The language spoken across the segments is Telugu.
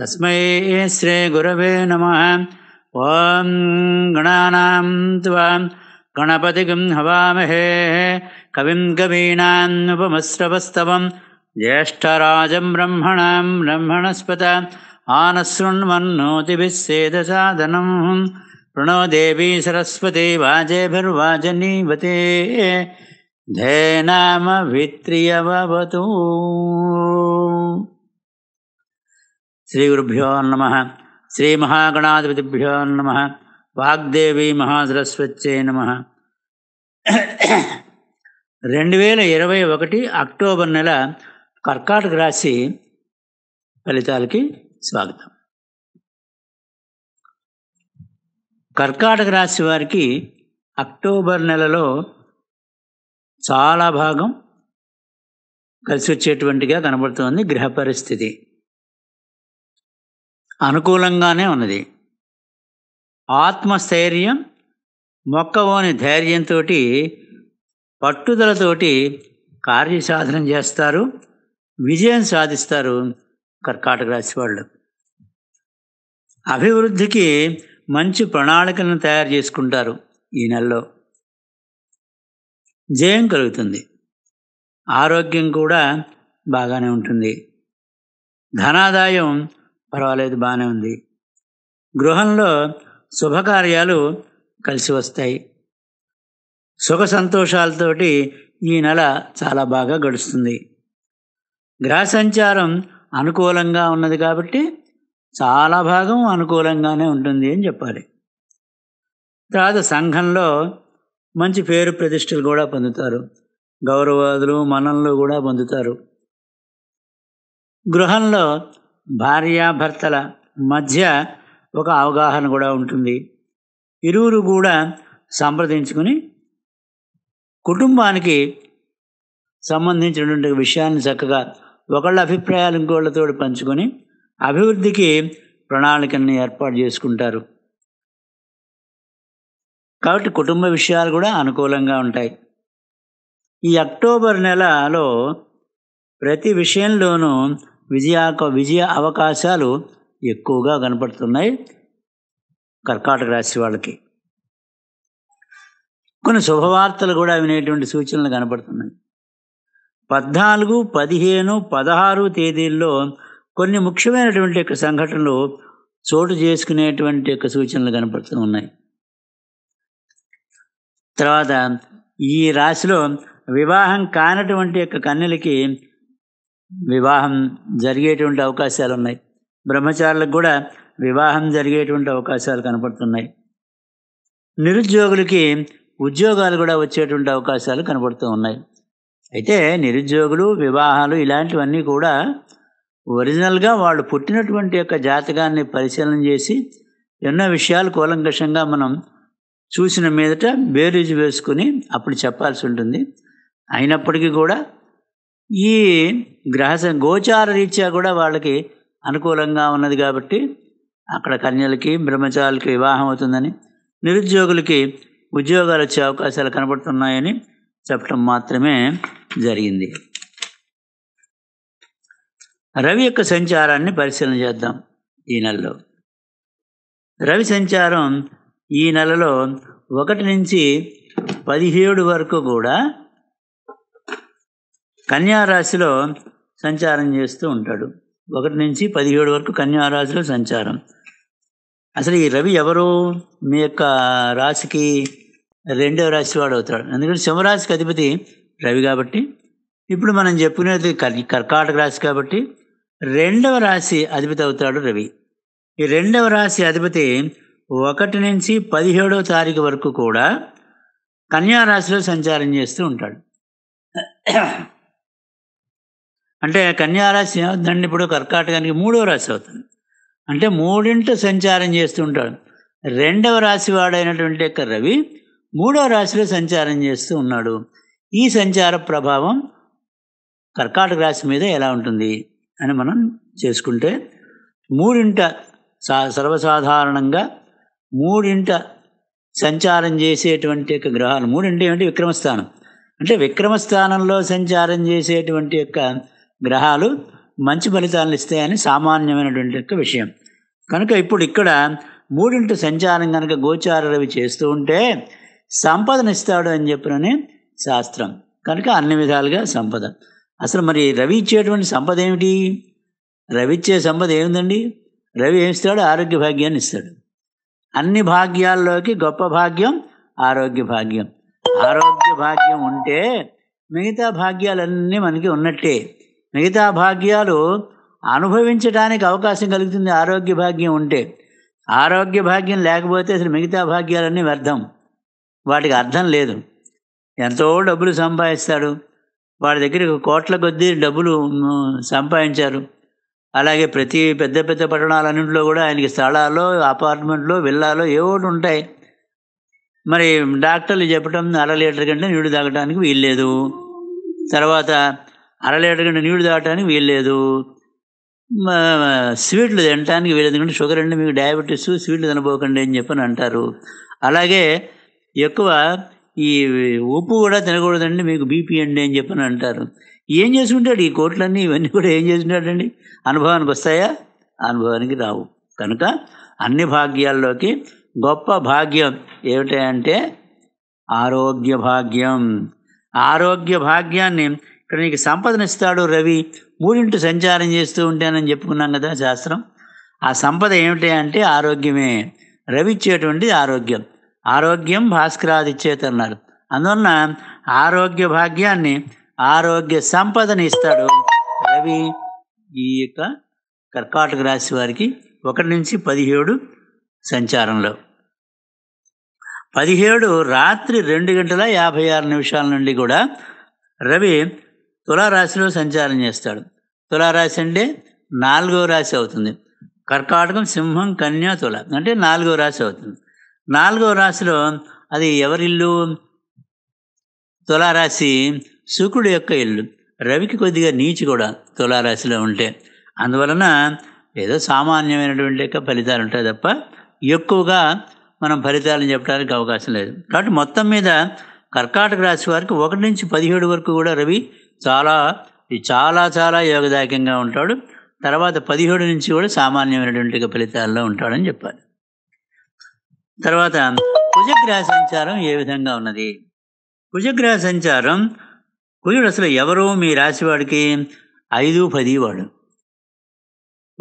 तस्मै श्रीगुरवे नमः ॐ गणानां त्वां हवामहे कविं उपमश्रवस्तवं ज्येष्ठराजं ब्रह्मणां ब्रह्मणस्पत आनशृण्वन्नोतिभिः प्रणो प्रणोदेवी सरस्वती वाजे भर्वाजनीवते శ్రీగురుభ్యో నమ శ్రీ మహాగణాధిపతిభ్యో నమ వాగ్దేవి మహాసరస్వచ్చే నమ రెండు వేల ఇరవై ఒకటి అక్టోబర్ నెల కర్కాటక రాశి ఫలితాలకి స్వాగతం కర్కాటక రాశి వారికి అక్టోబర్ నెలలో చాలా భాగం కలిసి వచ్చేటువంటిగా కనబడుతోంది గ్రహ పరిస్థితి అనుకూలంగానే ఉన్నది ఆత్మస్థైర్యం మొక్కవోని ధైర్యంతో పట్టుదలతోటి కార్యసాధన చేస్తారు విజయం సాధిస్తారు కర్కాటక రాశి వాళ్ళు అభివృద్ధికి మంచి ప్రణాళికలను తయారు చేసుకుంటారు ఈ నెలలో జయం కలుగుతుంది ఆరోగ్యం కూడా బాగానే ఉంటుంది ధనాదాయం పర్వాలేదు బాగానే ఉంది గృహంలో శుభకార్యాలు కలిసి వస్తాయి సుఖ సంతోషాలతోటి ఈ నెల చాలా బాగా గడుస్తుంది గ్రహ సంచారం అనుకూలంగా ఉన్నది కాబట్టి చాలా భాగం అనుకూలంగానే ఉంటుంది అని చెప్పాలి తర్వాత సంఘంలో మంచి పేరు ప్రతిష్టలు కూడా పొందుతారు గౌరవాదులు మనన్లు కూడా పొందుతారు గృహంలో భార్యాభర్తల మధ్య ఒక అవగాహన కూడా ఉంటుంది ఇరువురు కూడా సంప్రదించుకుని కుటుంబానికి సంబంధించినటువంటి విషయాన్ని చక్కగా ఒకళ్ళ అభిప్రాయాలు ఇంకోళ్ళతో పంచుకొని అభివృద్ధికి ప్రణాళికని ఏర్పాటు చేసుకుంటారు కాబట్టి కుటుంబ విషయాలు కూడా అనుకూలంగా ఉంటాయి ఈ అక్టోబర్ నెలలో ప్రతి విషయంలోనూ విజయాక విజయ అవకాశాలు ఎక్కువగా కనపడుతున్నాయి కర్కాటక రాశి వాళ్ళకి కొన్ని శుభవార్తలు కూడా వినేటువంటి సూచనలు కనపడుతున్నాయి పద్నాలుగు పదిహేను పదహారు తేదీల్లో కొన్ని ముఖ్యమైనటువంటి యొక్క సంఘటనలు చోటు చేసుకునేటువంటి యొక్క సూచనలు కనపడుతూ ఉన్నాయి తర్వాత ఈ రాశిలో వివాహం కానటువంటి యొక్క కన్యలకి వివాహం జరిగేటువంటి అవకాశాలు ఉన్నాయి బ్రహ్మచారులకు కూడా వివాహం జరిగేటువంటి అవకాశాలు కనపడుతున్నాయి నిరుద్యోగులకి ఉద్యోగాలు కూడా వచ్చేటువంటి అవకాశాలు కనపడుతూ ఉన్నాయి అయితే నిరుద్యోగులు వివాహాలు ఇలాంటివన్నీ కూడా ఒరిజినల్గా వాళ్ళు పుట్టినటువంటి యొక్క జాతకాన్ని పరిశీలన చేసి ఎన్నో విషయాలు కూలంకషంగా మనం చూసిన మీదట బేరీజు వేసుకుని అప్పుడు చెప్పాల్సి ఉంటుంది అయినప్పటికీ కూడా ఈ గ్రహ గోచార రీత్యా కూడా వాళ్ళకి అనుకూలంగా ఉన్నది కాబట్టి అక్కడ కన్యలకి బ్రహ్మచారులకి వివాహం అవుతుందని నిరుద్యోగులకి ఉద్యోగాలు వచ్చే అవకాశాలు కనబడుతున్నాయని చెప్పడం మాత్రమే జరిగింది రవి యొక్క సంచారాన్ని పరిశీలన చేద్దాం ఈ నెలలో రవి సంచారం ఈ నెలలో ఒకటి నుంచి పదిహేడు వరకు కూడా కన్యారాశిలో సంచారం చేస్తూ ఉంటాడు ఒకటి నుంచి పదిహేడు వరకు కన్యారాశిలో సంచారం అసలు ఈ రవి ఎవరు మీ యొక్క రాశికి రెండవ రాశి వాడు అవుతాడు ఎందుకంటే సింహరాశికి అధిపతి రవి కాబట్టి ఇప్పుడు మనం చెప్పుకునేది కర్కాటక రాశి కాబట్టి రెండవ రాశి అధిపతి అవుతాడు రవి ఈ రెండవ రాశి అధిపతి ఒకటి నుంచి పదిహేడవ తారీఖు వరకు కూడా కన్యారాశిలో సంచారం చేస్తూ ఉంటాడు అంటే కన్యారాశి ఏమవుతుందండి ఇప్పుడు కర్కాటకానికి మూడవ రాశి అవుతుంది అంటే మూడింట సంచారం చేస్తుంటాడు రెండవ రాశి వాడైనటువంటి యొక్క రవి మూడవ రాశిలో సంచారం చేస్తూ ఉన్నాడు ఈ సంచార ప్రభావం కర్కాటక రాశి మీద ఎలా ఉంటుంది అని మనం చేసుకుంటే మూడింట సా సర్వసాధారణంగా మూడింట సంచారం చేసేటువంటి యొక్క గ్రహాలు మూడింటి ఏమిటి విక్రమస్థానం అంటే విక్రమస్థానంలో సంచారం చేసేటువంటి యొక్క గ్రహాలు మంచి ఫలితాలను ఇస్తాయని సామాన్యమైనటువంటి యొక్క విషయం కనుక ఇప్పుడు ఇక్కడ మూడింటి సంచారం కనుక గోచార రవి చేస్తూ ఉంటే సంపదనిస్తాడు అని చెప్పినని శాస్త్రం కనుక అన్ని విధాలుగా సంపద అసలు మరి రవి ఇచ్చేటువంటి సంపద ఏమిటి రవి ఇచ్చే సంపద ఏముందండి రవి ఇస్తాడు ఆరోగ్య భాగ్యాన్ని ఇస్తాడు అన్ని భాగ్యాల్లోకి గొప్ప భాగ్యం ఆరోగ్య భాగ్యం ఆరోగ్య భాగ్యం ఉంటే మిగతా భాగ్యాలన్నీ మనకి ఉన్నట్టే మిగతా భాగ్యాలు అనుభవించడానికి అవకాశం కలుగుతుంది ఆరోగ్య భాగ్యం ఉంటే ఆరోగ్య భాగ్యం లేకపోతే అసలు మిగతా భాగ్యాలన్నీ వ్యర్థం వాటికి అర్థం లేదు ఎంతో డబ్బులు సంపాదిస్తాడు వాడి దగ్గర కోట్ల కొద్దీ డబ్బులు సంపాదించారు అలాగే ప్రతి పెద్ద పెద్ద పట్టణాలన్నింటిలో కూడా ఆయనకి స్థలాల్లో అపార్ట్మెంట్లో విల్లాలో ఏవోటి ఉంటాయి మరి డాక్టర్లు చెప్పడం అర లీటర్ కంటే నీళ్లు తాగడానికి వీల్లేదు తర్వాత అర కంటే నీళ్లు తాగటానికి వీల్లేదు స్వీట్లు తినటానికి వీలు ఎందుకంటే షుగర్ అండి మీకు డయాబెటీస్ స్వీట్లు తినబోకండి అని చెప్పని అంటారు అలాగే ఎక్కువ ఈ ఉప్పు కూడా తినకూడదండి మీకు బీపీ అండి అని చెప్పని అంటారు ఏం చేసుకుంటాడు ఈ కోట్లన్నీ ఇవన్నీ కూడా ఏం చేసుకుంటాడండి అనుభవానికి వస్తాయా అనుభవానికి రావు కనుక అన్ని భాగ్యాల్లోకి గొప్ప భాగ్యం ఏమిటంటే ఆరోగ్య భాగ్యం ఆరోగ్య భాగ్యాన్ని ఇక్కడ నీకు సంపదనిస్తాడు రవి మూడింటి సంచారం చేస్తూ ఉంటానని చెప్పుకున్నాం కదా శాస్త్రం ఆ సంపద ఏమిటి అంటే ఆరోగ్యమే రవి ఇచ్చేటువంటి ఆరోగ్యం ఆరోగ్యం భాస్కరాదిచ్చేత అన్నారు అందువలన ఆరోగ్య భాగ్యాన్ని ఆరోగ్య సంపదని ఇస్తాడు రవి ఈ యొక్క కర్కాటక రాశి వారికి ఒకటి నుంచి పదిహేడు సంచారంలో పదిహేడు రాత్రి రెండు గంటల యాభై ఆరు నిమిషాల నుండి కూడా రవి తులారాశిలో సంచారం చేస్తాడు తులారాశి అంటే నాలుగవ రాశి అవుతుంది కర్కాటకం సింహం కన్యా తుల అంటే నాలుగవ రాశి అవుతుంది నాలుగవ రాశిలో అది ఎవరిల్లు తులారాశి శుకుడు యొక్క ఇల్లు రవికి కొద్దిగా నీచి కూడా తులారాశిలో ఉంటే అందువలన ఏదో సామాన్యమైనటువంటి యొక్క ఫలితాలు ఉంటాయి తప్ప ఎక్కువగా మనం ఫలితాలను చెప్పడానికి అవకాశం లేదు కాబట్టి మొత్తం మీద కర్కాటక రాశి వారికి ఒకటి నుంచి పదిహేడు వరకు కూడా రవి చాలా చాలా చాలా యోగదాయకంగా ఉంటాడు తర్వాత పదిహేడు నుంచి కూడా సామాన్యమైనటువంటి ఫలితాల్లో ఉంటాడని చెప్పాలి తర్వాత కుజగ్రహ సంచారం ఏ విధంగా ఉన్నది కుజగ్రహ సంచారం కుజుడు అసలు ఎవరు మీ రాశివాడికి ఐదు పది వాడు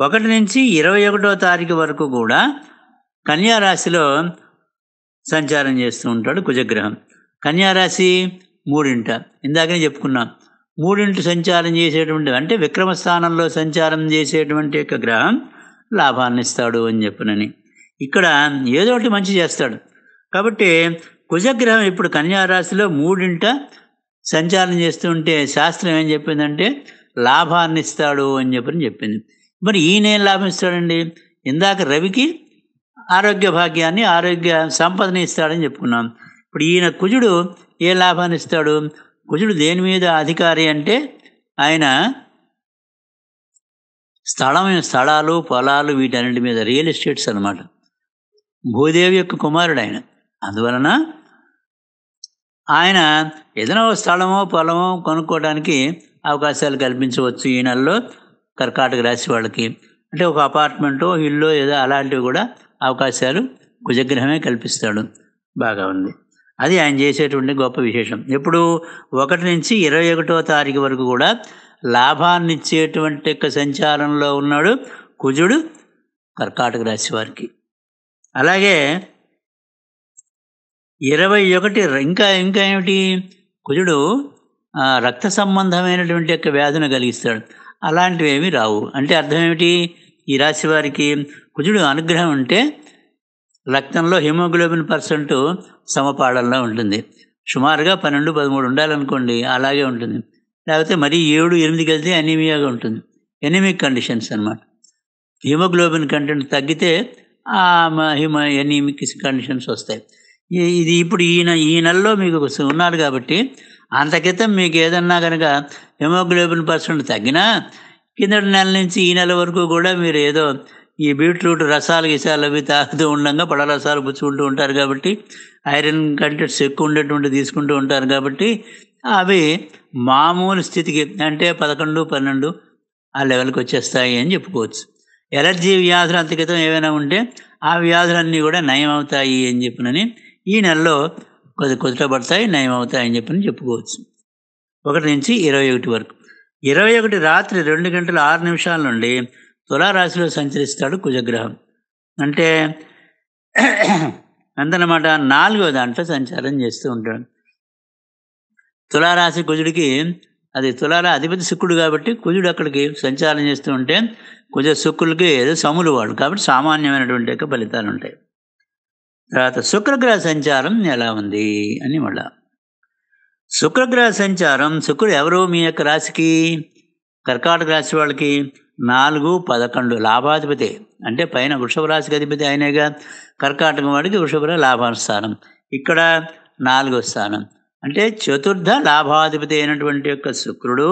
ఒకటి నుంచి ఇరవై ఒకటో తారీఖు వరకు కూడా కన్యారాశిలో సంచారం చేస్తూ ఉంటాడు కుజగ్రహం కన్యారాశి మూడింట ఇందాకనే చెప్పుకున్నాం మూడింటి సంచారం చేసేటువంటి అంటే విక్రమ స్థానంలో సంచారం చేసేటువంటి యొక్క గ్రహం లాభాన్ని ఇస్తాడు అని చెప్పినని ఇక్కడ ఏదో ఒకటి మంచి చేస్తాడు కాబట్టి కుజగ్రహం ఇప్పుడు కన్యారాశిలో మూడింట సంచారం చేస్తుంటే శాస్త్రం ఏం చెప్పిందంటే లాభాన్ని ఇస్తాడు అని చెప్పని చెప్పింది మరి ఏం లాభం ఇస్తాడండి ఇందాక రవికి ఆరోగ్య భాగ్యాన్ని ఆరోగ్య సంపదని ఇస్తాడని చెప్పుకున్నాం ఇప్పుడు ఈయన కుజుడు ఏ లాభాన్ని ఇస్తాడు కుజుడు దేని మీద అధికారి అంటే ఆయన స్థలమైన స్థలాలు పొలాలు వీటన్నిటి మీద రియల్ ఎస్టేట్స్ అనమాట భూదేవి యొక్క కుమారుడు ఆయన అందువలన ఆయన ఏదైనా స్థలమో పొలమో కొనుక్కోవడానికి అవకాశాలు కల్పించవచ్చు ఈ నెలలో కర్కాటక రాశి వాళ్ళకి అంటే ఒక అపార్ట్మెంటో ఇల్లు ఏదో అలాంటివి కూడా అవకాశాలు కుజగ్రహమే కల్పిస్తాడు బాగా ఉంది అది ఆయన చేసేటువంటి గొప్ప విశేషం ఇప్పుడు ఒకటి నుంచి ఇరవై ఒకటో తారీఖు వరకు కూడా లాభాన్ని ఇచ్చేటువంటి యొక్క సంచారంలో ఉన్నాడు కుజుడు కర్కాటక రాశి వారికి అలాగే ఇరవై ఒకటి ఇంకా ఇంకా ఏమిటి కుజుడు రక్త సంబంధమైనటువంటి యొక్క వ్యాధిని కలిగిస్తాడు అలాంటివి రావు అంటే అర్థం ఏమిటి ఈ రాశి వారికి కుజుడు అనుగ్రహం ఉంటే రక్తంలో హిమోగ్లోబిన్ పర్సెంట్ సమపాళంలో ఉంటుంది సుమారుగా పన్నెండు పదమూడు ఉండాలనుకోండి అలాగే ఉంటుంది లేకపోతే మరీ ఏడు ఎనిమిది కలితే అనీమియాగా ఉంటుంది ఎనిమిక్ కండిషన్స్ అనమాట హిమోగ్లోబిన్ కంటెంట్ తగ్గితే హిమ ఎనీమిక్ కండిషన్స్ వస్తాయి ఇది ఇప్పుడు ఈ ఈ నెలలో మీకు ఉన్నారు కాబట్టి అంత క్రితం మీకు ఏదన్నా కనుక హిమోగ్లోబిన్ పర్సెంట్ తగ్గినా కిందటి నెల నుంచి ఈ నెల వరకు కూడా మీరు ఏదో ఈ బీట్రూట్ రసాలు గిసాలు అవి తాగుతూ ఉండగా పడ రసాలు పుచ్చుకుంటూ ఉంటారు కాబట్టి ఐరన్ కంటెంట్స్ ఎక్కువ ఉండేటువంటి తీసుకుంటూ ఉంటారు కాబట్టి అవి మామూలు స్థితికి అంటే పదకొండు పన్నెండు ఆ లెవెల్కి వచ్చేస్తాయి అని చెప్పుకోవచ్చు ఎలర్జీ వ్యాధులు అంతకితం ఏమైనా ఉంటే ఆ వ్యాధులన్నీ కూడా నయం అవుతాయి అని చెప్పినని ఈ నెలలో కొద్ది కుదరబడతాయి నయం అని చెప్పని చెప్పుకోవచ్చు ఒకటి నుంచి ఇరవై ఒకటి వరకు ఇరవై ఒకటి రాత్రి రెండు గంటల ఆరు నిమిషాల నుండి తులారాశిలో సంచరిస్తాడు కుజగ్రహం అంటే అందనమాట నాలుగో దాంట్లో సంచారం చేస్తూ ఉంటాడు తులారాశి కుజుడికి అది తులార అధిపతి శుక్రుడు కాబట్టి కుజుడు అక్కడికి సంచారం చేస్తూ ఉంటే కుజ శుక్రులకి ఏదో సములు వాడు కాబట్టి సామాన్యమైనటువంటి యొక్క ఫలితాలు ఉంటాయి తర్వాత శుక్రగ్రహ సంచారం ఎలా ఉంది అని మళ్ళా శుక్రగ్రహ సంచారం శుక్రుడు ఎవరు మీ యొక్క రాశికి కర్కాటక రాశి వాళ్ళకి నాలుగు పదకొండు లాభాధిపతి అంటే పైన వృషభ రాశికి అధిపతి అయినగా కర్కాటకం వాడికి వృషభ లాభస్థానం ఇక్కడ నాలుగో స్థానం అంటే చతుర్థ లాభాధిపతి అయినటువంటి యొక్క శుక్రుడు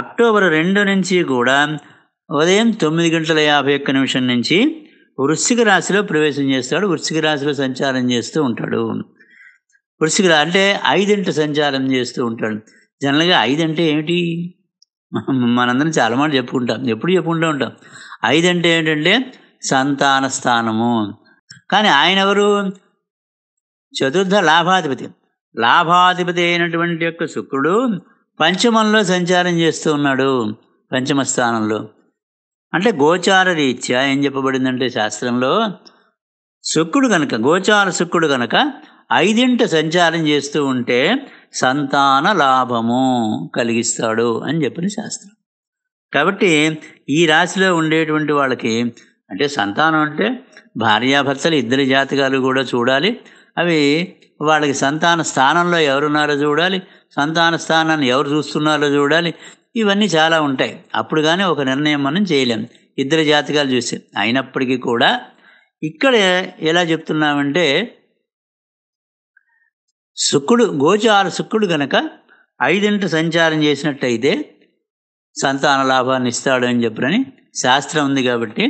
అక్టోబర్ రెండు నుంచి కూడా ఉదయం తొమ్మిది గంటల యాభై ఒక్క నిమిషం నుంచి వృశ్చిక రాశిలో ప్రవేశం చేస్తాడు వృశ్చిక రాశిలో సంచారం చేస్తూ ఉంటాడు వృశ్చిక అంటే ఐదింట సంచారం చేస్తూ ఉంటాడు జనరల్గా ఐదంటే ఏమిటి మనందరం చాలా మాట చెప్పుకుంటాం ఎప్పుడు చెప్పుకుంటూ ఉంటాం ఐదు అంటే ఏంటంటే సంతాన స్థానము కానీ ఆయన ఎవరు చతుర్థ లాభాధిపతి లాభాధిపతి అయినటువంటి యొక్క శుక్రుడు పంచమంలో సంచారం చేస్తూ ఉన్నాడు పంచమ స్థానంలో అంటే గోచార రీత్యా ఏం చెప్పబడిందంటే శాస్త్రంలో శుక్రుడు కనుక గోచార శుక్రుడు కనుక ఐదింట సంచారం చేస్తూ ఉంటే సంతాన లాభము కలిగిస్తాడు అని చెప్పిన శాస్త్రం కాబట్టి ఈ రాశిలో ఉండేటువంటి వాళ్ళకి అంటే సంతానం అంటే భార్యాభర్తలు ఇద్దరి జాతకాలు కూడా చూడాలి అవి వాళ్ళకి సంతాన స్థానంలో ఎవరున్నారో చూడాలి సంతాన స్థానాన్ని ఎవరు చూస్తున్నారో చూడాలి ఇవన్నీ చాలా ఉంటాయి అప్పుడు కానీ ఒక నిర్ణయం మనం చేయలేం ఇద్దరి జాతకాలు చూసి అయినప్పటికీ కూడా ఇక్కడ ఎలా చెప్తున్నామంటే శుక్రుడు గోచార శుక్రుడు గనక ఐదింట సంచారం చేసినట్టయితే సంతాన లాభాన్ని ఇస్తాడు అని చెప్పని శాస్త్రం ఉంది కాబట్టి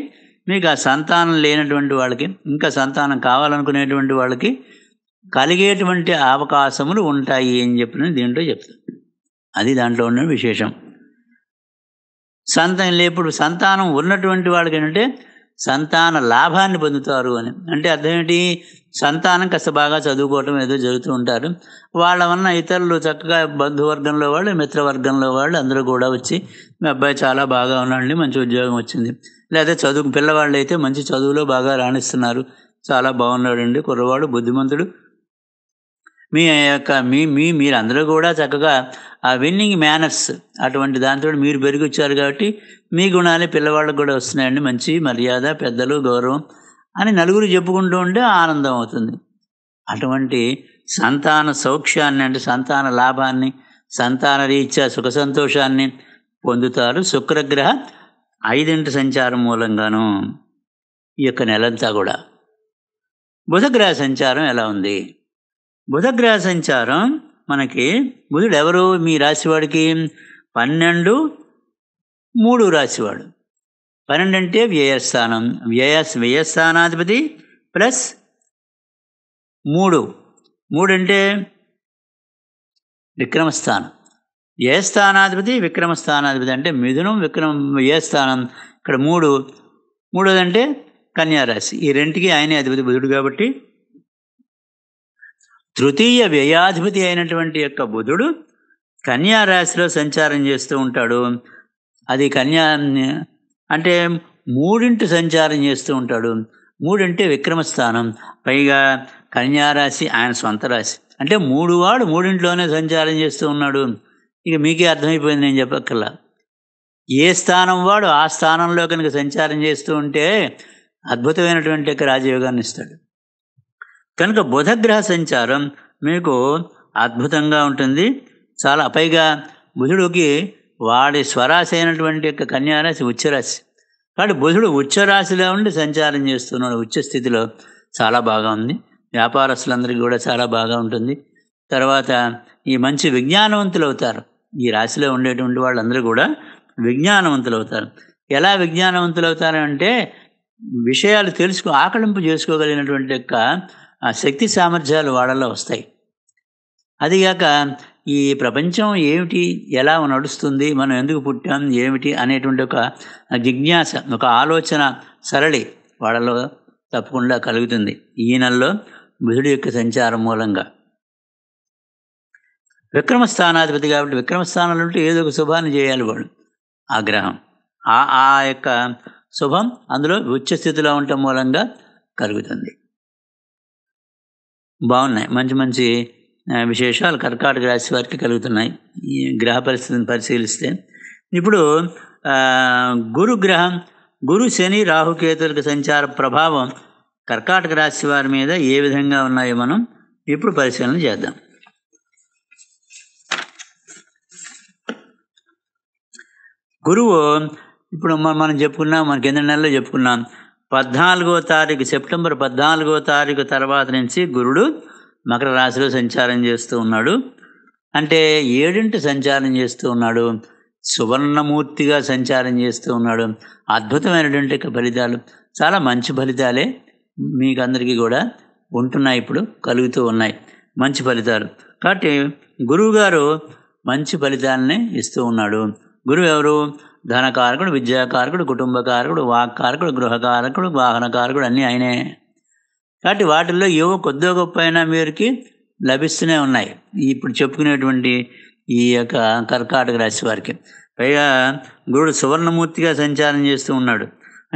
మీకు ఆ సంతానం లేనటువంటి వాళ్ళకి ఇంకా సంతానం కావాలనుకునేటువంటి వాళ్ళకి కలిగేటువంటి అవకాశములు ఉంటాయి అని చెప్పిన దీంట్లో చెప్తాను అది దాంట్లో ఉన్న విశేషం సంతానం లేపుడు సంతానం ఉన్నటువంటి వాళ్ళకి ఏంటంటే సంతాన లాభాన్ని పొందుతారు అని అంటే అర్థం ఏంటి సంతానం కాస్త బాగా చదువుకోవటం ఏదో జరుగుతూ ఉంటారు వాళ్ళ వలన ఇతరులు చక్కగా బంధువర్గంలో వాళ్ళు మిత్రవర్గంలో వాళ్ళు అందరూ కూడా వచ్చి మీ అబ్బాయి చాలా బాగా ఉన్నాడండి మంచి ఉద్యోగం వచ్చింది లేదా చదువు పిల్లవాళ్ళు అయితే మంచి చదువులో బాగా రాణిస్తున్నారు చాలా బాగున్నాడండి కుర్రవాడు బుద్ధిమంతుడు మీ యొక్క మీ మీ మీరందరూ కూడా చక్కగా ఆ విన్నింగ్ మేనర్స్ అటువంటి దాంతో మీరు పెరిగి వచ్చారు కాబట్టి మీ గుణాలే పిల్లవాళ్ళకు కూడా వస్తున్నాయండి మంచి మర్యాద పెద్దలు గౌరవం అని నలుగురు చెప్పుకుంటూ ఉంటే ఆనందం అవుతుంది అటువంటి సంతాన సౌఖ్యాన్ని అంటే సంతాన లాభాన్ని సంతాన రీత్యా సుఖ సంతోషాన్ని పొందుతారు శుక్రగ్రహ ఐదింటి సంచారం మూలంగాను ఈ యొక్క నెలంతా కూడా బుధగ్రహ సంచారం ఎలా ఉంది బుధగ్రహ సంచారం మనకి బుధుడు ఎవరు మీ రాశివాడికి పన్నెండు మూడు రాశివాడు పన్నెండు అంటే వ్యయస్థానం వ్యయ వ్యయస్థానాధిపతి ప్లస్ మూడు మూడు అంటే విక్రమస్థానం ఏ స్థానాధిపతి విక్రమస్థానాధిపతి అంటే మిథునం విక్రమ ఏ స్థానం ఇక్కడ మూడు మూడోదంటే కన్యారాశి ఈ రెంటికి ఆయనే అధిపతి బుధుడు కాబట్టి తృతీయ వ్యయాధిపతి అయినటువంటి యొక్క బుధుడు కన్యా రాశిలో సంచారం చేస్తూ ఉంటాడు అది కన్యా అంటే మూడింటి సంచారం చేస్తూ ఉంటాడు మూడింటి విక్రమస్థానం పైగా కన్యారాశి ఆయన సొంత రాశి అంటే మూడు వాడు మూడింట్లోనే సంచారం చేస్తూ ఉన్నాడు ఇక మీకే అర్థమైపోయింది నేను చెప్పక్కర్లా ఏ స్థానం వాడు ఆ స్థానంలో కనుక సంచారం చేస్తూ ఉంటే అద్భుతమైనటువంటి రాజయోగాన్ని ఇస్తాడు కనుక బుధగ్రహ సంచారం మీకు అద్భుతంగా ఉంటుంది చాలా పైగా బుధుడికి వాడి స్వరాశి అయినటువంటి యొక్క కన్యారాశి ఉచ్చరాశి కాబట్టి బుధుడు ఉచ్చరాశిలో ఉండి సంచారం చేస్తున్నాడు ఉచ్చ స్థితిలో చాలా బాగా ఉంది వ్యాపారస్తులందరికీ కూడా చాలా బాగా ఉంటుంది తర్వాత ఈ మంచి విజ్ఞానవంతులు అవుతారు ఈ రాశిలో ఉండేటువంటి వాళ్ళందరూ కూడా విజ్ఞానవంతులు అవుతారు ఎలా విజ్ఞానవంతులు అవుతారంటే విషయాలు తెలుసుకో ఆకలింపు చేసుకోగలిగినటువంటి యొక్క ఆ శక్తి సామర్థ్యాలు వాళ్ళలో వస్తాయి అదిగాక ఈ ప్రపంచం ఏమిటి ఎలా నడుస్తుంది మనం ఎందుకు పుట్టాం ఏమిటి అనేటువంటి ఒక జిజ్ఞాస ఒక ఆలోచన సరళి వాళ్ళలో తప్పకుండా కలుగుతుంది ఈయనల్లో బుధుడి యొక్క సంచారం మూలంగా విక్రమ కాబట్టి విక్రమ స్థానాలు ఉంటే ఏదో ఒక శుభాన్ని చేయాలి వాడు ఆ గ్రహం ఆ ఆ యొక్క శుభం అందులో ఉచ్చస్థితిలో స్థితిలో ఉండటం మూలంగా కలుగుతుంది బాగున్నాయి మంచి మంచి విశేషాలు కర్కాటక రాశి వారికి కలుగుతున్నాయి గ్రహ పరిస్థితిని పరిశీలిస్తే ఇప్పుడు గురు గ్రహం గురు శని రాహుకేతులకు సంచార ప్రభావం కర్కాటక రాశి వారి మీద ఏ విధంగా ఉన్నాయో మనం ఇప్పుడు పరిశీలన చేద్దాం గురువు ఇప్పుడు మనం చెప్పుకున్నాం మన కింద నెలలో చెప్పుకున్నాం పద్నాలుగో తారీఖు సెప్టెంబర్ పద్నాలుగో తారీఖు తర్వాత నుంచి గురుడు మకర రాశిలో సంచారం చేస్తూ ఉన్నాడు అంటే ఏడింటి సంచారం చేస్తూ ఉన్నాడు సువర్ణమూర్తిగా సంచారం చేస్తూ ఉన్నాడు అద్భుతమైనటువంటి ఫలితాలు చాలా మంచి ఫలితాలే మీకు అందరికీ కూడా ఉంటున్నాయి ఇప్పుడు కలుగుతూ ఉన్నాయి మంచి ఫలితాలు కాబట్టి గురువుగారు మంచి ఫలితాలని ఇస్తూ ఉన్నాడు గురువు ఎవరు ధనకారకుడు విద్యాకారకుడు కుటుంబకారకుడు వాక్కారకుడు గృహకారకుడు వాహనకారకుడు అన్నీ ఆయనే కాబట్టి వాటిల్లో ఏవో కొద్దో గొప్ప అయినా మీరుకి లభిస్తూనే ఉన్నాయి ఇప్పుడు చెప్పుకునేటువంటి ఈ యొక్క కర్కాటక రాశి వారికి పైగా గురుడు సువర్ణమూర్తిగా సంచారం చేస్తూ ఉన్నాడు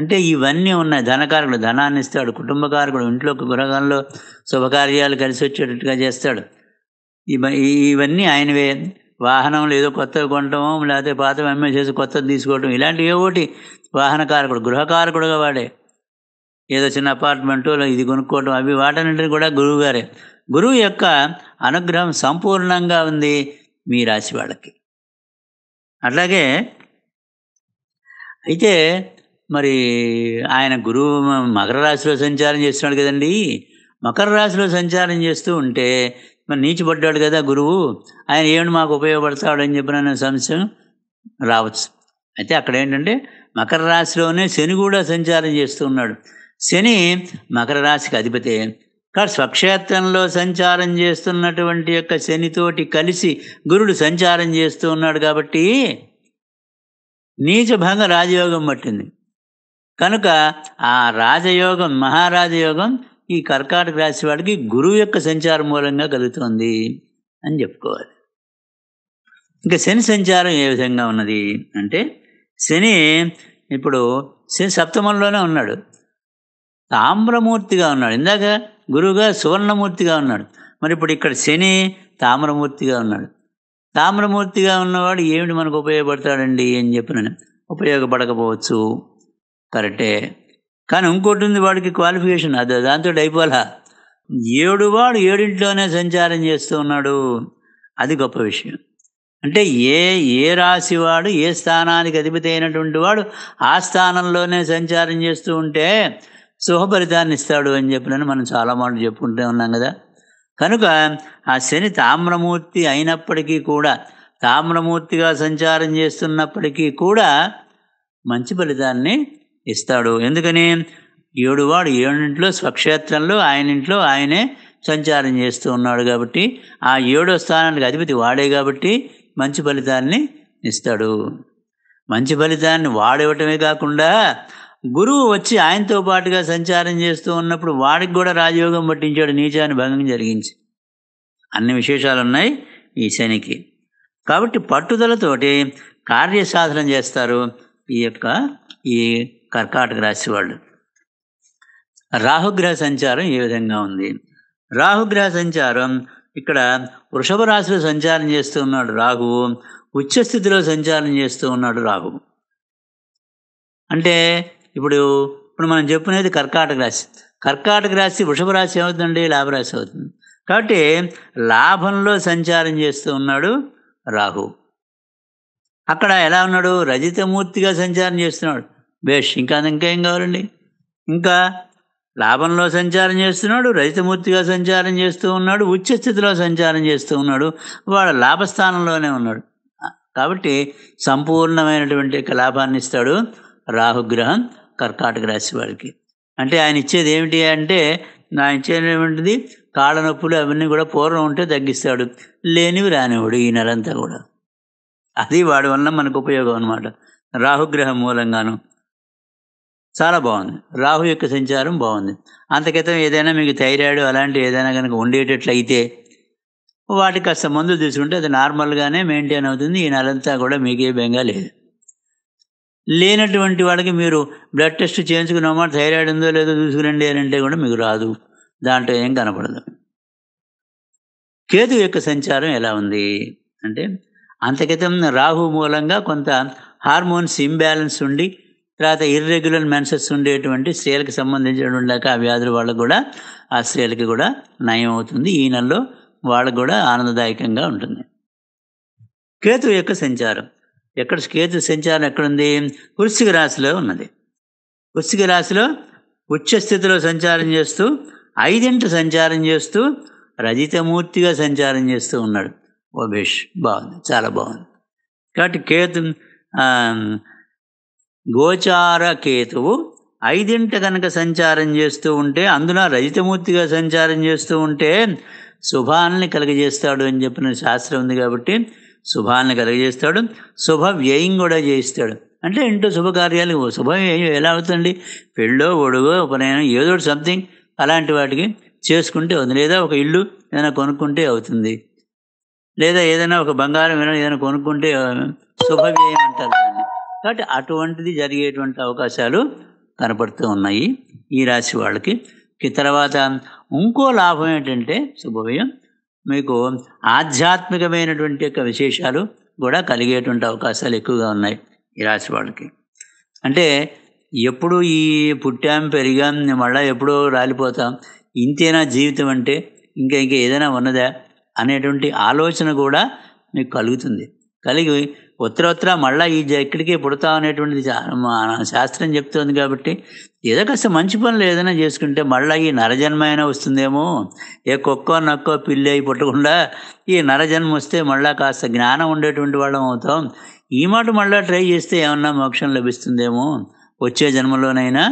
అంటే ఇవన్నీ ఉన్నాయి ధనకారకుడు ధనాన్ని ఇస్తాడు కుటుంబకారకుడు ఇంట్లో గృహంలో శుభకార్యాలు కలిసి వచ్చేటట్టుగా చేస్తాడు ఇవన్నీ ఆయనవే వాహనం లేదో కొత్తవి కొనటం లేకపోతే పాతవి చేసి కొత్తది తీసుకోవటం ఇలాంటివి ఏవోటి వాహనకారకుడు గృహకారకుడుగా వాడే ఏదో చిన్న అపార్ట్మెంటు ఇది కొనుక్కోవటం అవి వాటన్నింటిని కూడా గురువు గారే గురువు యొక్క అనుగ్రహం సంపూర్ణంగా ఉంది మీ రాశి వాళ్ళకి అట్లాగే అయితే మరి ఆయన గురువు మకర రాశిలో సంచారం చేస్తున్నాడు కదండి మకర రాశిలో సంచారం చేస్తూ ఉంటే మరి నీచిపడ్డాడు కదా గురువు ఆయన ఏమిటి మాకు ఉపయోగపడతాడని చెప్పిన సంశయం రావచ్చు అయితే అక్కడ ఏంటంటే మకర రాశిలోనే శని కూడా సంచారం చేస్తూ ఉన్నాడు శని మకర రాశికి అధిపతి కానీ స్వక్షేత్రంలో సంచారం చేస్తున్నటువంటి యొక్క శనితోటి కలిసి గురుడు సంచారం చేస్తూ ఉన్నాడు కాబట్టి నీచభంగ రాజయోగం పట్టింది కనుక ఆ రాజయోగం మహారాజయోగం ఈ కర్కాటక రాశి వాడికి గురువు యొక్క సంచారం మూలంగా కలుగుతోంది అని చెప్పుకోవాలి ఇంకా శని సంచారం ఏ విధంగా ఉన్నది అంటే శని ఇప్పుడు శని సప్తమంలోనే ఉన్నాడు తామ్రమూర్తిగా ఉన్నాడు ఇందాక గురువుగా సువర్ణమూర్తిగా ఉన్నాడు మరి ఇప్పుడు ఇక్కడ శని తామ్రమూర్తిగా ఉన్నాడు తామ్రమూర్తిగా ఉన్నవాడు ఏమిటి మనకు ఉపయోగపడతాడండి అని చెప్పిన ఉపయోగపడకపోవచ్చు కరెక్టే కానీ ఇంకోటి ఉంది వాడికి క్వాలిఫికేషన్ అది దాంతో అయిపోలా వాడు ఏడింట్లోనే సంచారం చేస్తూ ఉన్నాడు అది గొప్ప విషయం అంటే ఏ ఏ రాశివాడు ఏ స్థానానికి అధిపతి అయినటువంటి వాడు ఆ స్థానంలోనే సంచారం చేస్తూ ఉంటే శుభఫలితాన్ని ఇస్తాడు అని చెప్పినని మనం చాలా మాటలు చెప్పుకుంటూ ఉన్నాం కదా కనుక ఆ శని తామ్రమూర్తి అయినప్పటికీ కూడా తామ్రమూర్తిగా సంచారం చేస్తున్నప్పటికీ కూడా మంచి ఫలితాన్ని ఇస్తాడు ఎందుకని ఏడువాడు ఏడింట్లో స్వక్షేత్రంలో ఆయన ఇంట్లో ఆయనే సంచారం చేస్తూ ఉన్నాడు కాబట్టి ఆ ఏడో స్థానానికి అధిపతి వాడే కాబట్టి మంచి ఫలితాన్ని ఇస్తాడు మంచి ఫలితాన్ని వాడివ్వటమే కాకుండా గురువు వచ్చి ఆయనతో పాటుగా సంచారం చేస్తూ ఉన్నప్పుడు వాడికి కూడా రాజయోగం పట్టించాడు నీచాన్ని భంగం జరిగించి అన్ని విశేషాలు ఉన్నాయి ఈ శనికి కాబట్టి పట్టుదలతోటి కార్యసాధనం చేస్తారు ఈ యొక్క ఈ కర్కాటక రాశి వాళ్ళు రాహుగ్రహ సంచారం ఏ విధంగా ఉంది రాహుగ్రహ సంచారం ఇక్కడ వృషభ రాశిలో సంచారం చేస్తూ ఉన్నాడు రాహువు ఉచ్చస్థితిలో సంచారం చేస్తూ ఉన్నాడు రాహువు అంటే ఇప్పుడు ఇప్పుడు మనం చెప్పుకునేది కర్కాటక రాశి కర్కాటక రాశి వృషభ రాశి అవుతుందండి లాభరాశి అవుతుంది కాబట్టి లాభంలో సంచారం చేస్తూ ఉన్నాడు రాహు అక్కడ ఎలా ఉన్నాడు రజితమూర్తిగా సంచారం చేస్తున్నాడు బేష్ ఇంకా ఇంకేం కావాలండి ఇంకా లాభంలో సంచారం చేస్తున్నాడు రజితమూర్తిగా సంచారం చేస్తూ ఉన్నాడు ఉచ్చ స్థితిలో సంచారం చేస్తూ ఉన్నాడు వాడు లాభస్థానంలోనే ఉన్నాడు కాబట్టి సంపూర్ణమైనటువంటి లాభాన్ని ఇస్తాడు రాహుగ్రహం కర్కాటక రాశి వాడికి అంటే ఆయన ఇచ్చేది ఏమిటి అంటే నా ఇచ్చేటువంటిది కాళ్ళ నొప్పులు అవన్నీ కూడా పూర్వం ఉంటే తగ్గిస్తాడు లేనివి రానివాడు ఈ నెలంతా కూడా అది వాడి వలన మనకు ఉపయోగం అనమాట రాహుగ్రహం మూలంగాను చాలా బాగుంది రాహు యొక్క సంచారం బాగుంది అంతకితం ఏదైనా మీకు థైరాయిడ్ అలాంటి ఏదైనా కనుక ఉండేటట్లయితే వాటికి కాస్త మందులు తీసుకుంటే అది నార్మల్గానే మెయింటైన్ అవుతుంది ఈ నెలంతా కూడా మీకే బెంగా లేదు లేనటువంటి వాళ్ళకి మీరు బ్లడ్ టెస్ట్ చేయించుకున్నామా థైరాయిడ్ ఉందో లేదో చూసుకురండి అని అంటే కూడా మీకు రాదు దాంట్లో ఏం కనపడదు కేతు యొక్క సంచారం ఎలా ఉంది అంటే అంతకితం రాహు మూలంగా కొంత హార్మోన్స్ ఇంబ్యాలెన్స్ ఉండి తర్వాత ఇర్రెగ్యులర్ మెన్సెస్ ఉండేటువంటి స్త్రీలకు సంబంధించినటువంటి ఆ వ్యాధులు వాళ్ళకు కూడా ఆ స్త్రీలకి కూడా నయం అవుతుంది ఈ నెలలో వాళ్ళకు కూడా ఆనందదాయకంగా ఉంటుంది కేతు యొక్క సంచారం ఎక్కడ కేతు సంచారం ఎక్కడుంది వృశ్చిక రాశిలో ఉన్నది వృశ్చిక రాశిలో ఉచ్చస్థితిలో సంచారం చేస్తూ ఐదింట సంచారం చేస్తూ రజితమూర్తిగా సంచారం చేస్తూ ఉన్నాడు ఓబేష్ బాగుంది చాలా బాగుంది కాబట్టి కేతు గోచార కేతువు ఐదింట కనుక సంచారం చేస్తూ ఉంటే అందున రజితమూర్తిగా సంచారం చేస్తూ ఉంటే శుభాన్ని కలుగజేస్తాడు అని చెప్పిన శాస్త్రం ఉంది కాబట్టి శుభాన్ని కలుగజేస్తాడు శుభ వ్యయం కూడా చేయిస్తాడు అంటే ఇంటో శుభకార్యాలు వ్యయం ఎలా అవుతుంది పెళ్ళో ఒడుగో ఉపనయనం ఏదో సంథింగ్ అలాంటి వాటికి చేసుకుంటే అవుతుంది లేదా ఒక ఇల్లు ఏదైనా కొనుక్కుంటే అవుతుంది లేదా ఏదైనా ఒక బంగారం ఏదైనా కొనుక్కుంటే శుభవ్యయం అంటారు కాబట్టి అటువంటిది జరిగేటువంటి అవకాశాలు కనపడుతూ ఉన్నాయి ఈ రాశి వాళ్ళకి తర్వాత ఇంకో లాభం ఏంటంటే శుభోదయం మీకు ఆధ్యాత్మికమైనటువంటి యొక్క విశేషాలు కూడా కలిగేటువంటి అవకాశాలు ఎక్కువగా ఉన్నాయి ఈ రాశి వాళ్ళకి అంటే ఎప్పుడు ఈ పుట్టాం పెరిగాం మళ్ళీ ఎప్పుడో రాలిపోతాం ఇంతేనా జీవితం అంటే ఇంకా ఇంకా ఏదైనా ఉన్నదా అనేటువంటి ఆలోచన కూడా మీకు కలుగుతుంది కలిగి ఉత్తర ఉత్తర మళ్ళీ ఈ ఎక్కడికి పుడతాం అనేటువంటిది శాస్త్రం చెప్తోంది కాబట్టి ఏదో కాస్త మంచి పనులు ఏదైనా చేసుకుంటే మళ్ళీ ఈ నరజన్మైనా వస్తుందేమో ఏ కుక్కో నక్కో పిల్లి అయి పుట్టకుండా ఈ నరజన్మ వస్తే మళ్ళీ కాస్త జ్ఞానం ఉండేటువంటి వాళ్ళం అవుతాం ఈ మాట మళ్ళీ ట్రై చేస్తే ఏమన్నా మోక్షం లభిస్తుందేమో వచ్చే జన్మలోనైనా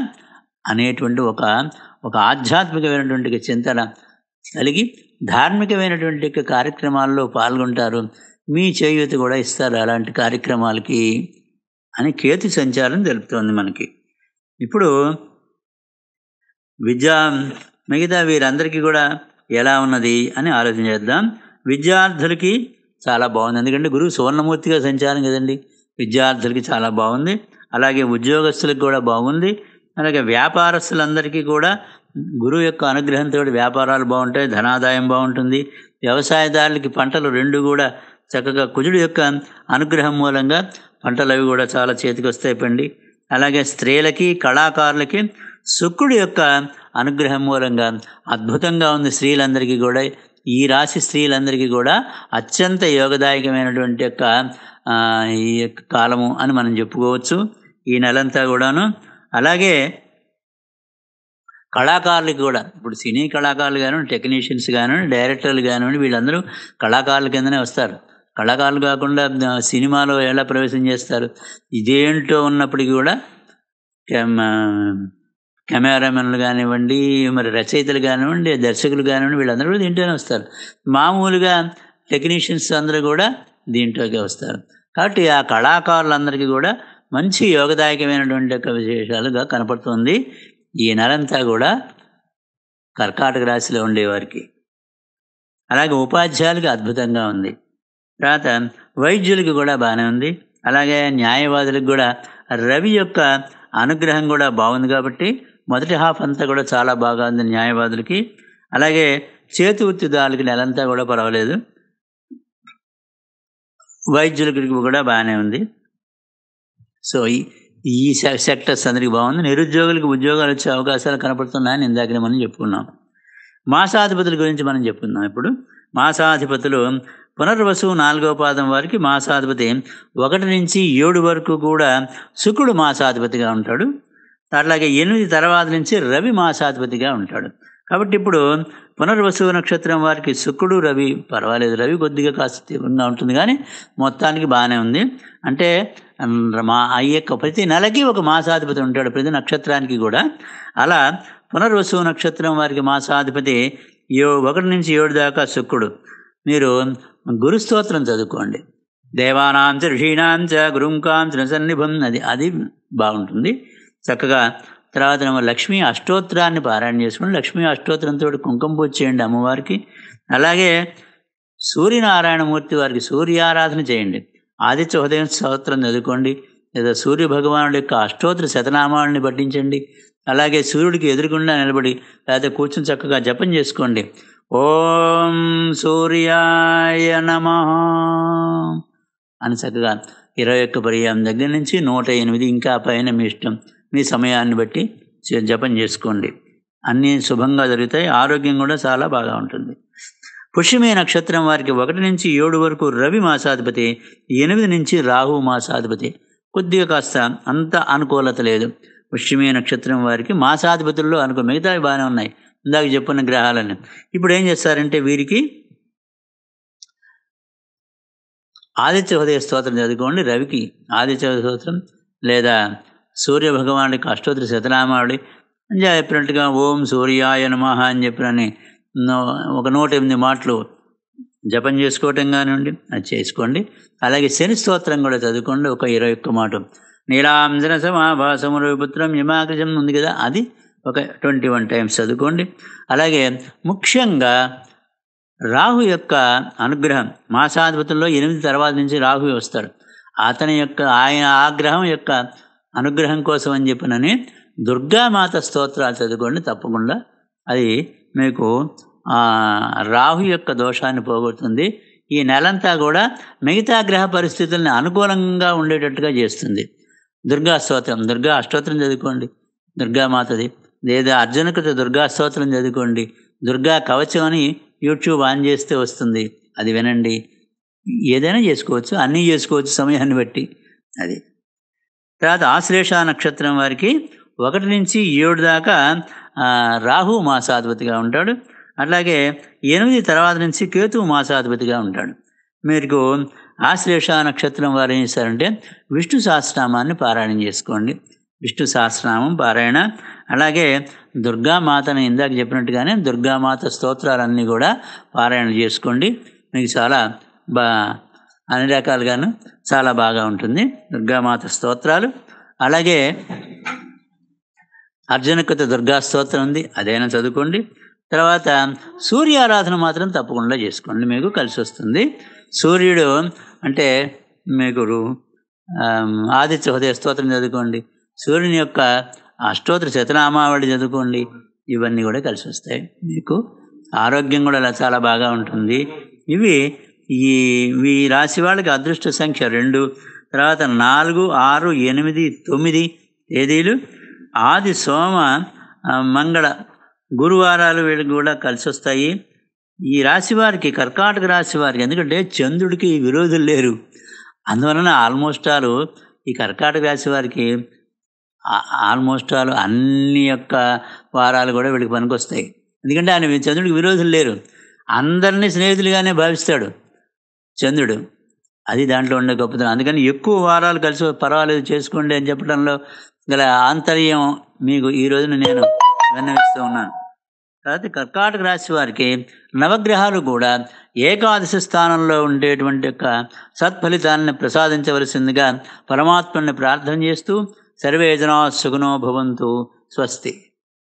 అనేటువంటి ఒక ఒక ఆధ్యాత్మికమైనటువంటి చింతన కలిగి ధార్మికమైనటువంటి కార్యక్రమాల్లో పాల్గొంటారు మీ చేయూత కూడా ఇస్తారు అలాంటి కార్యక్రమాలకి అని కేతు సంచారం తెలుపుతోంది మనకి ఇప్పుడు విద్యా మిగతా వీరందరికీ కూడా ఎలా ఉన్నది అని ఆలోచన చేద్దాం విద్యార్థులకి చాలా బాగుంది ఎందుకంటే గురువు సువర్ణమూర్తిగా సంచారం కదండి విద్యార్థులకి చాలా బాగుంది అలాగే ఉద్యోగస్తులకు కూడా బాగుంది అలాగే వ్యాపారస్తులందరికీ కూడా గురువు యొక్క అనుగ్రహంతో వ్యాపారాలు బాగుంటాయి ధనాదాయం బాగుంటుంది వ్యవసాయదారులకి పంటలు రెండు కూడా చక్కగా కుజుడు యొక్క అనుగ్రహం మూలంగా పంటలు అవి కూడా చాలా చేతికి వస్తాయి పండి అలాగే స్త్రీలకి కళాకారులకి శుక్రుడు యొక్క అనుగ్రహం మూలంగా అద్భుతంగా ఉంది స్త్రీలందరికీ కూడా ఈ రాశి స్త్రీలందరికీ కూడా అత్యంత యోగదాయకమైనటువంటి యొక్క ఈ యొక్క కాలము అని మనం చెప్పుకోవచ్చు ఈ నెలంతా కూడాను అలాగే కళాకారులకు కూడా ఇప్పుడు సినీ కళాకారులు కానివ్వండి టెక్నీషియన్స్ కానివ్వండి డైరెక్టర్లు కానివ్వండి వీళ్ళందరూ కళాకారుల కిందనే వస్తారు కళాకారులు కాకుండా సినిమాలో ఎలా ప్రవేశం చేస్తారు ఇదేంటో ఉన్నప్పటికీ కూడా కెమెరామెన్లు కానివ్వండి మరి రచయితలు కానివ్వండి దర్శకులు కానివ్వండి వీళ్ళందరూ దీంట్లోనే వస్తారు మామూలుగా టెక్నీషియన్స్ అందరూ కూడా దీంట్లోకి వస్తారు కాబట్టి ఆ కళాకారులందరికీ కూడా మంచి యోగదాయకమైనటువంటి యొక్క విశేషాలుగా కనపడుతుంది ఈ నెలంతా కూడా కర్కాటక రాశిలో ఉండేవారికి అలాగే ఉపాధ్యాయులకి అద్భుతంగా ఉంది తర్వాత వైద్యులకి కూడా బాగానే ఉంది అలాగే న్యాయవాదులకు కూడా రవి యొక్క అనుగ్రహం కూడా బాగుంది కాబట్టి మొదటి హాఫ్ అంతా కూడా చాలా బాగా ఉంది న్యాయవాదులకి అలాగే చేతి ఉత్తిదారులకి నెలంతా కూడా పర్వాలేదు వైద్యులకి కూడా బాగానే ఉంది సో ఈ సెక్టర్స్ అందరికి బాగుంది నిరుద్యోగులకు ఉద్యోగాలు వచ్చే అవకాశాలు కనపడుతున్నాయని ఇందాకనే మనం చెప్పుకున్నాం మాసాధిపతుల గురించి మనం చెప్పుకున్నాం ఇప్పుడు మాసాధిపతులు పునర్వసు నాలుగో పాదం వారికి మాసాధిపతి ఒకటి నుంచి ఏడు వరకు కూడా శుక్రుడు మాసాధిపతిగా ఉంటాడు అట్లాగే ఎనిమిది తర్వాత నుంచి రవి మాసాధిపతిగా ఉంటాడు కాబట్టి ఇప్పుడు పునర్వసు నక్షత్రం వారికి శుక్రుడు రవి పర్వాలేదు రవి కొద్దిగా కాస్త తీవ్రంగా ఉంటుంది కానీ మొత్తానికి బాగానే ఉంది అంటే మా ఆ యొక్క ప్రతి నెలకి ఒక మాసాధిపతి ఉంటాడు ప్రతి నక్షత్రానికి కూడా అలా పునర్వసు నక్షత్రం వారికి మాసాధిపతి ఏ ఒకటి నుంచి ఏడు దాకా శుక్రుడు మీరు గురుస్తోత్రం చదువుకోండి దేవానాంచ ఋషీణాంచ గురుంకాంచ సన్నిభం అది అది బాగుంటుంది చక్కగా తర్వాత లక్ష్మీ అష్టోత్తరాన్ని పారాయణ చేసుకుని లక్ష్మీ అష్టోత్తరంతో కుంకుమ పూజ చేయండి అమ్మవారికి అలాగే సూర్యనారాయణమూర్తి వారికి సూర్యారాధన చేయండి ఆదిత్య ఉదయం స్తోత్రం చదువుకోండి లేదా సూర్య భగవానుడి యొక్క అష్టోత్తర శతనామాలని పఠించండి అలాగే సూర్యుడికి ఎదురుకుండా నిలబడి లేకపోతే కూర్చుని చక్కగా జపం చేసుకోండి ఓం సూర్యాయ నమ అని చక్కగా ఇరవై ఒక్క పర్యాయం దగ్గర నుంచి నూట ఎనిమిది ఇంకా పైన మీ ఇష్టం మీ సమయాన్ని బట్టి జపం చేసుకోండి అన్నీ శుభంగా జరుగుతాయి ఆరోగ్యం కూడా చాలా బాగా ఉంటుంది పుష్యమే నక్షత్రం వారికి ఒకటి నుంచి ఏడు వరకు రవి మాసాధిపతి ఎనిమిది నుంచి రాహు మాసాధిపతి కొద్దిగా కాస్త అంత అనుకూలత లేదు పుష్యమే నక్షత్రం వారికి మాసాధిపతుల్లో అనుకో మిగతావి బాగానే ఉన్నాయి ఇందాక చెప్పిన గ్రహాలని ఇప్పుడు ఏం చేస్తారంటే వీరికి ఆదిత్య హృదయ స్తోత్రం చదువుకోండి రవికి ఆదిత్య హృదయ స్తోత్రం లేదా సూర్య భగవానుడికి అష్టోత్తర శతనామాడి చెప్పినట్టుగా ఓం సూర్యాయ నమహ అని చెప్పినని ఒక నూట ఎనిమిది మాటలు జపం చేసుకోవటం కానివ్వండి అది చేసుకోండి అలాగే శని స్తోత్రం కూడా చదువుకోండి ఒక ఇరవై ఒక్క మాట నీలాంజన సమాభాసము రవిపుత్రం యమాకృజం ఉంది కదా అది ఒక ట్వంటీ వన్ టైమ్స్ చదువుకోండి అలాగే ముఖ్యంగా రాహు యొక్క అనుగ్రహం మాసాధిపతుల్లో ఎనిమిది తర్వాత నుంచి రాహు వస్తాడు అతని యొక్క ఆయన ఆగ్రహం యొక్క అనుగ్రహం కోసం అని చెప్పినని దుర్గామాత స్తోత్రాలు చదువుకోండి తప్పకుండా అది మీకు రాహు యొక్క దోషాన్ని పోగొడుతుంది ఈ నెలంతా కూడా మిగతా గ్రహ పరిస్థితుల్ని అనుకూలంగా ఉండేటట్టుగా చేస్తుంది దుర్గా స్తోత్రం దుర్గా అష్టోత్రం చదువుకోండి దుర్గామాతది లేదా అర్జునకృత దుర్గా స్తోత్రం చదువుకోండి దుర్గా కవచం అని యూట్యూబ్ ఆన్ చేస్తే వస్తుంది అది వినండి ఏదైనా చేసుకోవచ్చు అన్నీ చేసుకోవచ్చు సమయాన్ని బట్టి అది తర్వాత ఆశ్లేష నక్షత్రం వారికి ఒకటి నుంచి ఏడు దాకా రాహు మాసాధిపతిగా ఉంటాడు అట్లాగే ఎనిమిది తర్వాత నుంచి కేతు మాసాధిపతిగా ఉంటాడు మీరు ఆశ్లేష నక్షత్రం వారు ఏం చేస్తారంటే విష్ణు సహస్రనామాన్ని పారాయణం చేసుకోండి విష్ణు సహస్రనామం పారాయణ అలాగే దుర్గామాతను ఇందాక చెప్పినట్టుగానే దుర్గామాత స్తోత్రాలన్నీ కూడా పారాయణ చేసుకోండి మీకు చాలా బా అన్ని రకాలుగాను చాలా బాగా ఉంటుంది దుర్గామాత స్తోత్రాలు అలాగే అర్జునకృత దుర్గా స్తోత్రం ఉంది అదైనా చదువుకోండి తర్వాత సూర్యారాధన మాత్రం తప్పకుండా చేసుకోండి మీకు కలిసి వస్తుంది సూర్యుడు అంటే మీకు ఆదిత్య హృదయ స్తోత్రం చదువుకోండి సూర్యుని యొక్క అష్టోత్తర శతనామావళి చదువుకోండి ఇవన్నీ కూడా కలిసి వస్తాయి మీకు ఆరోగ్యం కూడా అలా చాలా బాగా ఉంటుంది ఇవి ఈ ఈ రాశి వాళ్ళకి అదృష్ట సంఖ్య రెండు తర్వాత నాలుగు ఆరు ఎనిమిది తొమ్మిది తేదీలు ఆది సోమ మంగళ గురువారాలు వీళ్ళకి కూడా కలిసి వస్తాయి ఈ రాశి వారికి కర్కాటక రాశి వారికి ఎందుకంటే చంద్రుడికి విరోధులు లేరు అందువలన ఆల్మోస్ట్ ఆలు ఈ కర్కాటక రాశి వారికి ఆల్మోస్ట్ ఆల్ అన్ని యొక్క వారాలు కూడా వీళ్ళకి పనికొస్తాయి ఎందుకంటే ఆయన చంద్రుడికి విరోధులు లేరు అందరినీ స్నేహితులుగానే భావిస్తాడు చంద్రుడు అది దాంట్లో ఉండే గొప్పతనం అందుకని ఎక్కువ వారాలు కలిసి పర్వాలేదు చేసుకోండి అని చెప్పడంలో గల ఆంతర్యం మీకు ఈ రోజున నేను విన్నవిస్తూ ఉన్నాను తర్వాత కర్కాటక రాశి వారికి నవగ్రహాలు కూడా ఏకాదశి స్థానంలో ఉండేటువంటి యొక్క సత్ఫలితాన్ని ప్రసాదించవలసిందిగా పరమాత్మని ప్రార్థన చేస్తూ सर्वे जना सुगुनो भवन्तु स्वस्ति